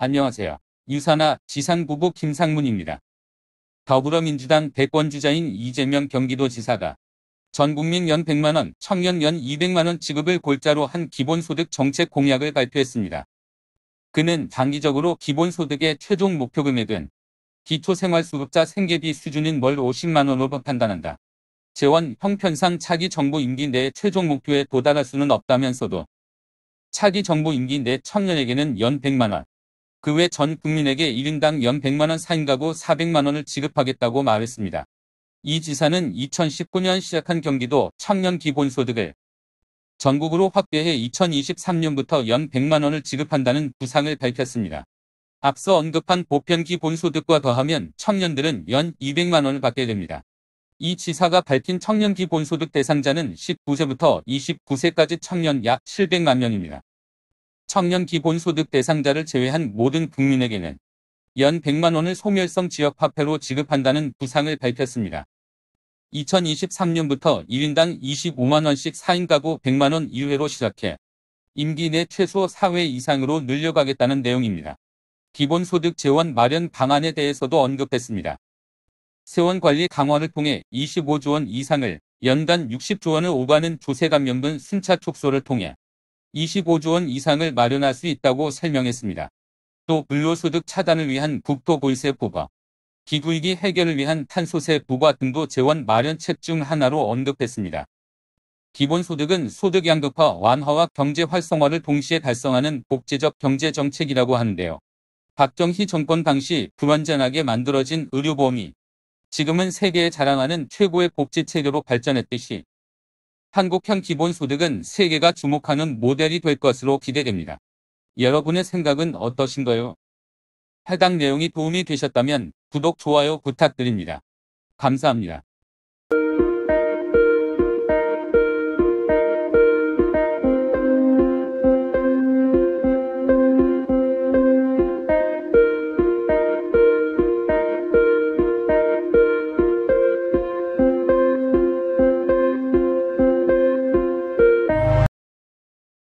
안녕하세요. 유산화 지상부부 김상문입니다. 더불어민주당 대권주자인 이재명 경기도지사가 전국민 연 100만원, 청년 연 200만원 지급을 골자로 한 기본소득 정책 공약을 발표했습니다. 그는 단기적으로 기본소득의 최종 목표 금액은 기초생활수급자 생계비 수준인 월 50만원으로 판단한다. 재원 형편상 차기 정부 임기 내 최종 목표에 도달할 수는 없다면서도 차기 정부 임기 내 청년에게는 연 100만원, 그외전 국민에게 1인당 연 100만원 사인가구 400만원을 지급하겠다고 말했습니다. 이 지사는 2019년 시작한 경기도 청년 기본소득을 전국으로 확대해 2023년부터 연 100만원을 지급한다는 부상을 밝혔습니다. 앞서 언급한 보편 기본소득과 더하면 청년들은 연 200만원을 받게 됩니다. 이 지사가 밝힌 청년 기본소득 대상자는 19세부터 29세까지 청년 약 700만 명입니다. 청년 기본소득 대상자를 제외한 모든 국민에게는 연 100만 원을 소멸성 지역 화폐로 지급한다는 부상을 밝혔습니다. 2023년부터 1인당 25만 원씩 4인 가구 100만 원 이외로 시작해 임기 내 최소 4회 이상으로 늘려가겠다는 내용입니다. 기본소득 재원 마련 방안에 대해서도 언급했습니다. 세원 관리 강화를 통해 25조 원 이상을 연간 60조 원을 오가는 조세 감면분 순차 축소를 통해 25조 원 이상을 마련할 수 있다고 설명했습니다. 또 불로소득 차단을 위한 국토보유세 부과, 기부위기 해결을 위한 탄소세 부과 등도 재원 마련책 중 하나로 언급했습니다. 기본소득은 소득 양극화 완화와 경제 활성화를 동시에 달성하는 복제적 경제 정책이라고 하는데요. 박정희 정권 당시 불완전하게 만들어진 의료보험이 지금은 세계에 자랑하는 최고의 복지 체계로 발전했듯이 한국형 기본소득은 세계가 주목하는 모델이 될 것으로 기대됩니다. 여러분의 생각은 어떠신가요? 해당 내용이 도움이 되셨다면 구독, 좋아요 부탁드립니다. 감사합니다.